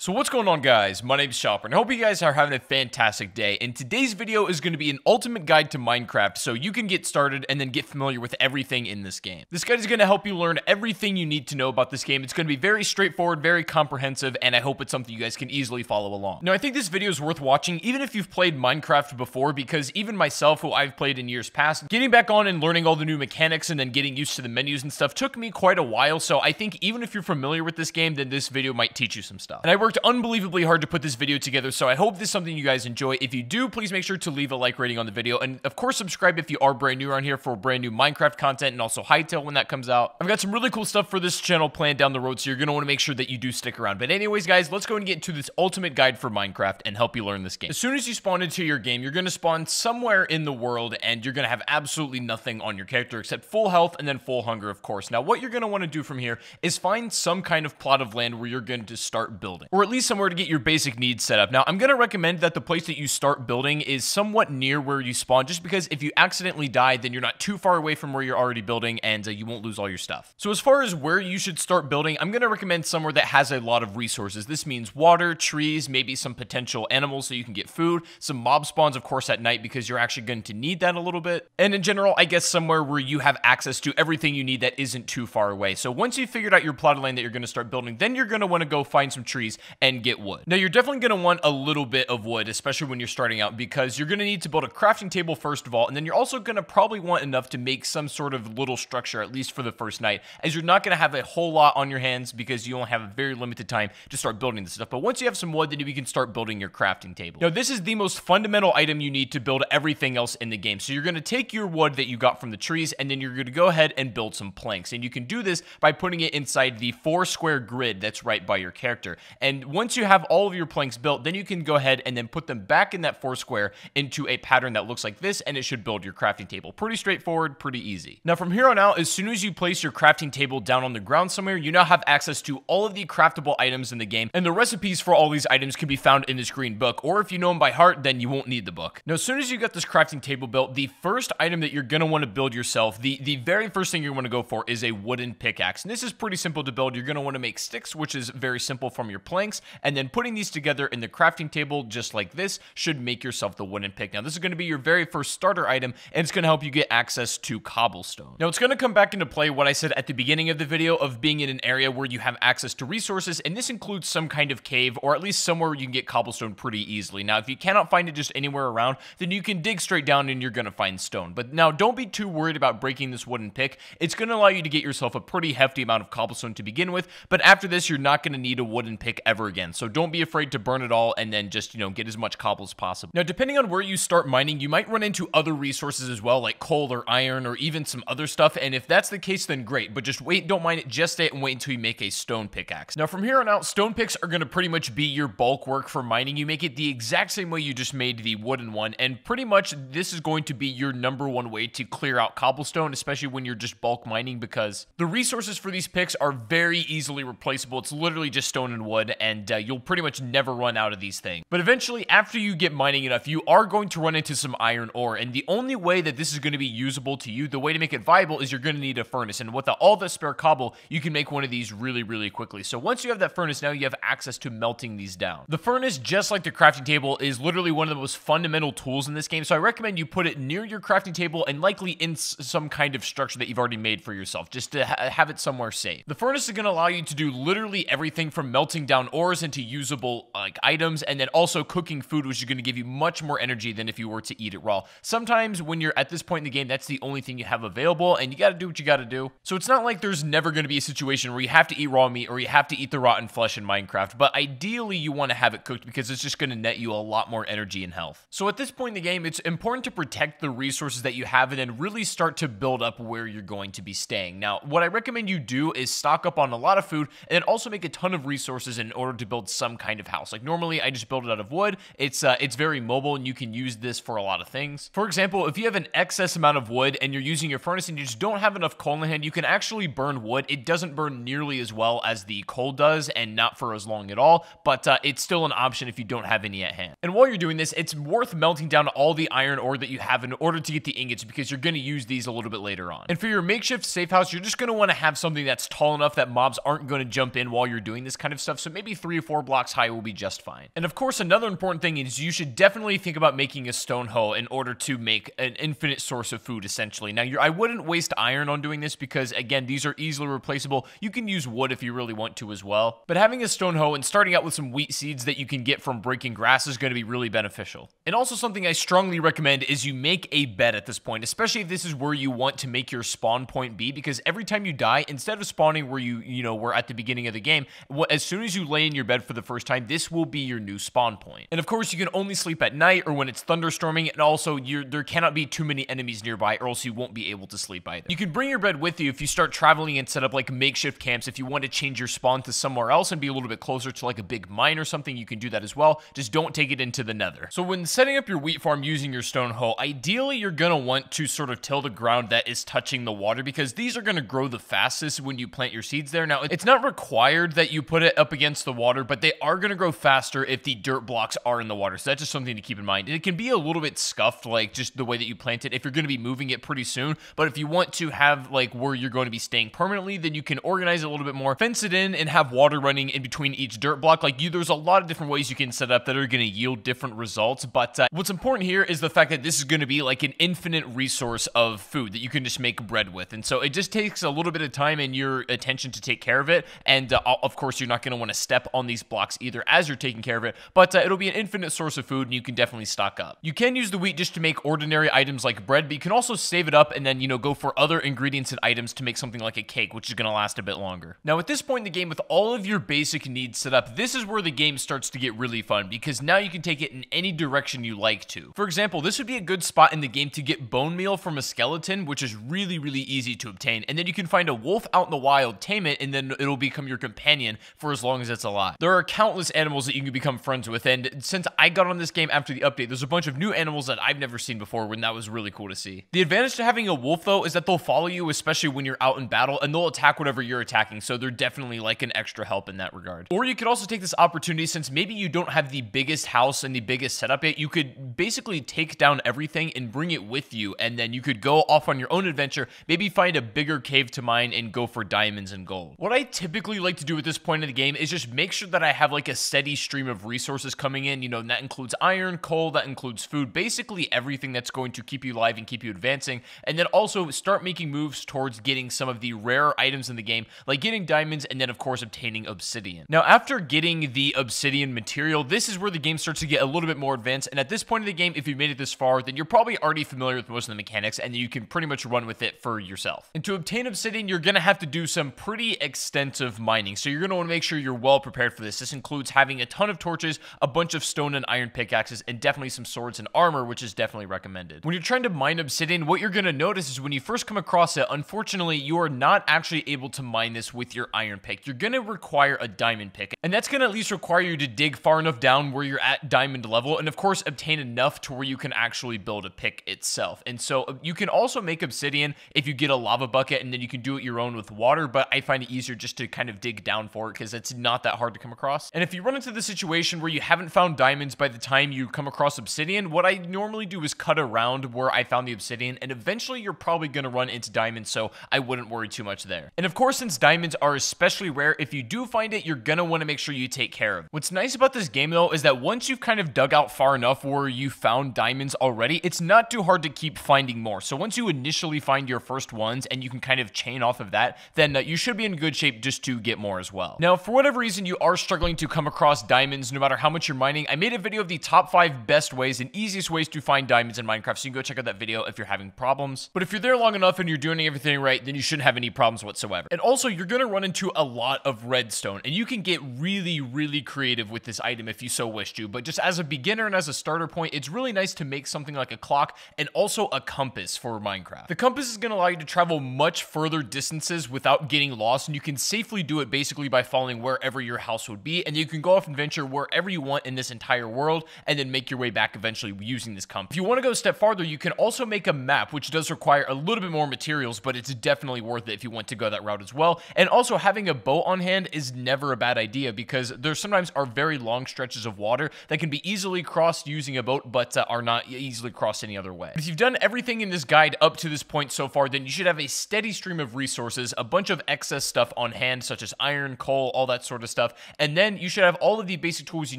So what's going on guys, my name is Chopper and I hope you guys are having a fantastic day and today's video is going to be an ultimate guide to Minecraft so you can get started and then get familiar with everything in this game. This guide is going to help you learn everything you need to know about this game. It's going to be very straightforward, very comprehensive, and I hope it's something you guys can easily follow along. Now I think this video is worth watching even if you've played Minecraft before because even myself who I've played in years past, getting back on and learning all the new mechanics and then getting used to the menus and stuff took me quite a while so I think even if you're familiar with this game then this video might teach you some stuff. And I work worked unbelievably hard to put this video together, so I hope this is something you guys enjoy. If you do, please make sure to leave a like rating on the video, and of course, subscribe if you are brand new around here for brand new Minecraft content and also Hightail when that comes out. I've got some really cool stuff for this channel planned down the road, so you're going to want to make sure that you do stick around. But anyways, guys, let's go and get into this ultimate guide for Minecraft and help you learn this game. As soon as you spawn into your game, you're going to spawn somewhere in the world, and you're going to have absolutely nothing on your character except full health and then full hunger, of course. Now, what you're going to want to do from here is find some kind of plot of land where you're going to start building or at least somewhere to get your basic needs set up. Now, I'm going to recommend that the place that you start building is somewhat near where you spawn, just because if you accidentally die, then you're not too far away from where you're already building and uh, you won't lose all your stuff. So as far as where you should start building, I'm going to recommend somewhere that has a lot of resources. This means water, trees, maybe some potential animals so you can get food, some mob spawns, of course, at night because you're actually going to need that a little bit. And in general, I guess somewhere where you have access to everything you need that isn't too far away. So once you've figured out your plot of land that you're going to start building, then you're going to want to go find some trees and get wood. Now, you're definitely gonna want a little bit of wood, especially when you're starting out, because you're gonna need to build a crafting table first of all, and then you're also gonna probably want enough to make some sort of little structure, at least for the first night, as you're not gonna have a whole lot on your hands because you only have a very limited time to start building this stuff. But once you have some wood, then you can start building your crafting table. Now, this is the most fundamental item you need to build everything else in the game. So you're gonna take your wood that you got from the trees, and then you're gonna go ahead and build some planks. And you can do this by putting it inside the four square grid that's right by your character. And once you have all of your planks built, then you can go ahead and then put them back in that four square into a pattern that looks like this, and it should build your crafting table. Pretty straightforward, pretty easy. Now from here on out, as soon as you place your crafting table down on the ground somewhere, you now have access to all of the craftable items in the game, and the recipes for all these items can be found in this green book, or if you know them by heart, then you won't need the book. Now, as soon as you get this crafting table built, the first item that you're gonna wanna build yourself, the, the very first thing you're gonna go for is a wooden pickaxe. And this is pretty simple to build. You're gonna wanna make sticks, which is very simple from your playing, blanks, and then putting these together in the crafting table just like this should make yourself the wooden pick. Now, this is going to be your very first starter item, and it's going to help you get access to cobblestone. Now, it's going to come back into play what I said at the beginning of the video of being in an area where you have access to resources, and this includes some kind of cave, or at least somewhere you can get cobblestone pretty easily. Now, if you cannot find it just anywhere around, then you can dig straight down and you're going to find stone. But now, don't be too worried about breaking this wooden pick. It's going to allow you to get yourself a pretty hefty amount of cobblestone to begin with, but after this, you're not going to need a wooden pick ever ever again. So don't be afraid to burn it all and then just, you know, get as much cobble as possible. Now, depending on where you start mining, you might run into other resources as well, like coal or iron or even some other stuff. And if that's the case, then great. But just wait, don't mine it just yet and wait until you make a stone pickaxe. Now, from here on out, stone picks are going to pretty much be your bulk work for mining. You make it the exact same way you just made the wooden one. And pretty much this is going to be your number one way to clear out cobblestone, especially when you're just bulk mining because the resources for these picks are very easily replaceable. It's literally just stone and wood. And and uh, you'll pretty much never run out of these things. But eventually, after you get mining enough, you are going to run into some iron ore, and the only way that this is going to be usable to you, the way to make it viable, is you're going to need a furnace, and with the, all the spare cobble, you can make one of these really, really quickly. So once you have that furnace, now you have access to melting these down. The furnace, just like the crafting table, is literally one of the most fundamental tools in this game, so I recommend you put it near your crafting table and likely in some kind of structure that you've already made for yourself, just to ha have it somewhere safe. The furnace is going to allow you to do literally everything from melting down ores into usable like items, and then also cooking food, which is going to give you much more energy than if you were to eat it raw. Sometimes when you're at this point in the game, that's the only thing you have available, and you got to do what you got to do. So it's not like there's never going to be a situation where you have to eat raw meat or you have to eat the rotten flesh in Minecraft, but ideally you want to have it cooked because it's just going to net you a lot more energy and health. So at this point in the game, it's important to protect the resources that you have and then really start to build up where you're going to be staying. Now, what I recommend you do is stock up on a lot of food and then also make a ton of resources in order to build some kind of house. Like normally I just build it out of wood. It's uh, it's very mobile and you can use this for a lot of things. For example, if you have an excess amount of wood and you're using your furnace and you just don't have enough coal in hand, you can actually burn wood. It doesn't burn nearly as well as the coal does and not for as long at all, but uh, it's still an option if you don't have any at hand. And while you're doing this, it's worth melting down all the iron ore that you have in order to get the ingots because you're going to use these a little bit later on. And for your makeshift safe house, you're just going to want to have something that's tall enough that mobs aren't going to jump in while you're doing this kind of stuff. So maybe maybe three or four blocks high will be just fine. And of course, another important thing is you should definitely think about making a stone hoe in order to make an infinite source of food, essentially. Now, I wouldn't waste iron on doing this because, again, these are easily replaceable. You can use wood if you really want to as well. But having a stone hoe and starting out with some wheat seeds that you can get from breaking grass is going to be really beneficial. And also something I strongly recommend is you make a bed at this point, especially if this is where you want to make your spawn point be, because every time you die, instead of spawning where you, you know, were at the beginning of the game, as soon as you lay lay in your bed for the first time, this will be your new spawn point. And of course, you can only sleep at night or when it's thunderstorming, and also there cannot be too many enemies nearby or else you won't be able to sleep either. You can bring your bed with you if you start traveling and set up like makeshift camps. If you want to change your spawn to somewhere else and be a little bit closer to like a big mine or something, you can do that as well. Just don't take it into the nether. So when setting up your wheat farm using your stone hoe, ideally you're going to want to sort of till the ground that is touching the water because these are going to grow the fastest when you plant your seeds there. Now, it's not required that you put it up against the the water, but they are going to grow faster if the dirt blocks are in the water. So that's just something to keep in mind. It can be a little bit scuffed, like just the way that you plant it, if you're going to be moving it pretty soon. But if you want to have like where you're going to be staying permanently, then you can organize it a little bit more, fence it in, and have water running in between each dirt block. Like you, there's a lot of different ways you can set up that are going to yield different results. But uh, what's important here is the fact that this is going to be like an infinite resource of food that you can just make bread with. And so it just takes a little bit of time and your attention to take care of it. And uh, of course, you're not going to want to step step on these blocks either as you're taking care of it, but uh, it'll be an infinite source of food and you can definitely stock up. You can use the wheat just to make ordinary items like bread, but you can also save it up and then, you know, go for other ingredients and items to make something like a cake, which is going to last a bit longer. Now, at this point in the game, with all of your basic needs set up, this is where the game starts to get really fun because now you can take it in any direction you like to. For example, this would be a good spot in the game to get bone meal from a skeleton, which is really, really easy to obtain. And then you can find a wolf out in the wild, tame it, and then it'll become your companion for as long as it's alive. There are countless animals that you can become friends with, and since I got on this game after the update, there's a bunch of new animals that I've never seen before, when that was really cool to see. The advantage to having a wolf, though, is that they'll follow you, especially when you're out in battle, and they'll attack whatever you're attacking, so they're definitely like an extra help in that regard. Or you could also take this opportunity, since maybe you don't have the biggest house and the biggest setup yet, you could basically take down everything and bring it with you, and then you could go off on your own adventure, maybe find a bigger cave to mine and go for diamonds and gold. What I typically like to do at this point in the game is just make sure that I have like a steady stream of resources coming in. You know, that includes iron, coal, that includes food, basically everything that's going to keep you alive and keep you advancing. And then also start making moves towards getting some of the rare items in the game, like getting diamonds and then, of course, obtaining obsidian. Now, after getting the obsidian material, this is where the game starts to get a little bit more advanced. And at this point in the game, if you made it this far, then you're probably already familiar with most of the mechanics and you can pretty much run with it for yourself. And to obtain obsidian, you're going to have to do some pretty extensive mining. So you're going to want to make sure you're well well prepared for this. This includes having a ton of torches, a bunch of stone and iron pickaxes, and definitely some swords and armor, which is definitely recommended. When you're trying to mine obsidian, what you're going to notice is when you first come across it, unfortunately, you are not actually able to mine this with your iron pick. You're going to require a diamond pick, and that's going to at least require you to dig far enough down where you're at diamond level, and of course, obtain enough to where you can actually build a pick itself. And so uh, you can also make obsidian if you get a lava bucket, and then you can do it your own with water, but I find it easier just to kind of dig down for it because it's not that that hard to come across. And if you run into the situation where you haven't found diamonds by the time you come across obsidian, what I normally do is cut around where I found the obsidian, and eventually you're probably going to run into diamonds, so I wouldn't worry too much there. And of course, since diamonds are especially rare, if you do find it, you're going to want to make sure you take care of. What's nice about this game, though, is that once you've kind of dug out far enough where you found diamonds already, it's not too hard to keep finding more. So once you initially find your first ones and you can kind of chain off of that, then uh, you should be in good shape just to get more as well. Now, for whatever reason, reason you are struggling to come across diamonds no matter how much you're mining, I made a video of the top five best ways and easiest ways to find diamonds in Minecraft, so you can go check out that video if you're having problems. But if you're there long enough and you're doing everything right, then you shouldn't have any problems whatsoever. And also, you're gonna run into a lot of redstone, and you can get really, really creative with this item if you so wish to, but just as a beginner and as a starter point, it's really nice to make something like a clock and also a compass for Minecraft. The compass is gonna allow you to travel much further distances without getting lost, and you can safely do it basically by following wherever you're your house would be. And you can go off and venture wherever you want in this entire world and then make your way back eventually using this compass. If you want to go a step farther, you can also make a map, which does require a little bit more materials, but it's definitely worth it if you want to go that route as well. And also having a boat on hand is never a bad idea because there sometimes are very long stretches of water that can be easily crossed using a boat, but uh, are not easily crossed any other way. If you've done everything in this guide up to this point so far, then you should have a steady stream of resources, a bunch of excess stuff on hand, such as iron, coal, all that sort of stuff stuff. And then you should have all of the basic tools you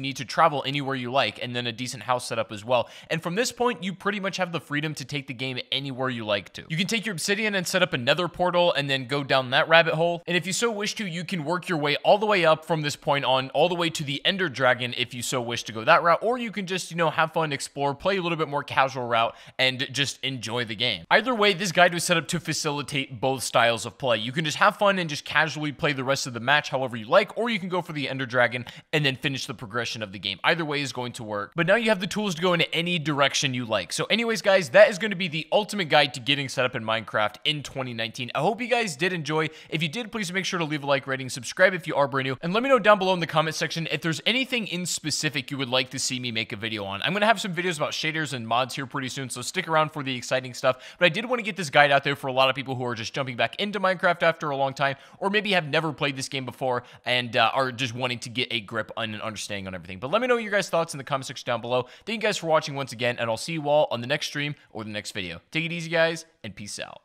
need to travel anywhere you like, and then a decent house setup as well. And from this point, you pretty much have the freedom to take the game anywhere you like to. You can take your obsidian and set up another portal and then go down that rabbit hole. And if you so wish to, you can work your way all the way up from this point on, all the way to the Ender Dragon if you so wish to go that route. Or you can just, you know, have fun, explore, play a little bit more casual route, and just enjoy the game. Either way, this guide was set up to facilitate both styles of play. You can just have fun and just casually play the rest of the match however you like, or you can go for the Ender Dragon and then finish the progression of the game. Either way is going to work. But now you have the tools to go in any direction you like. So anyways, guys, that is going to be the ultimate guide to getting set up in Minecraft in 2019. I hope you guys did enjoy. If you did, please make sure to leave a like rating, subscribe if you are brand new, and let me know down below in the comment section if there's anything in specific you would like to see me make a video on. I'm going to have some videos about shaders and mods here pretty soon, so stick around for the exciting stuff. But I did want to get this guide out there for a lot of people who are just jumping back into Minecraft after a long time, or maybe have never played this game before and uh, are are just wanting to get a grip on and understanding on everything. But let me know your guys' thoughts in the comment section down below. Thank you guys for watching once again, and I'll see you all on the next stream or the next video. Take it easy, guys, and peace out.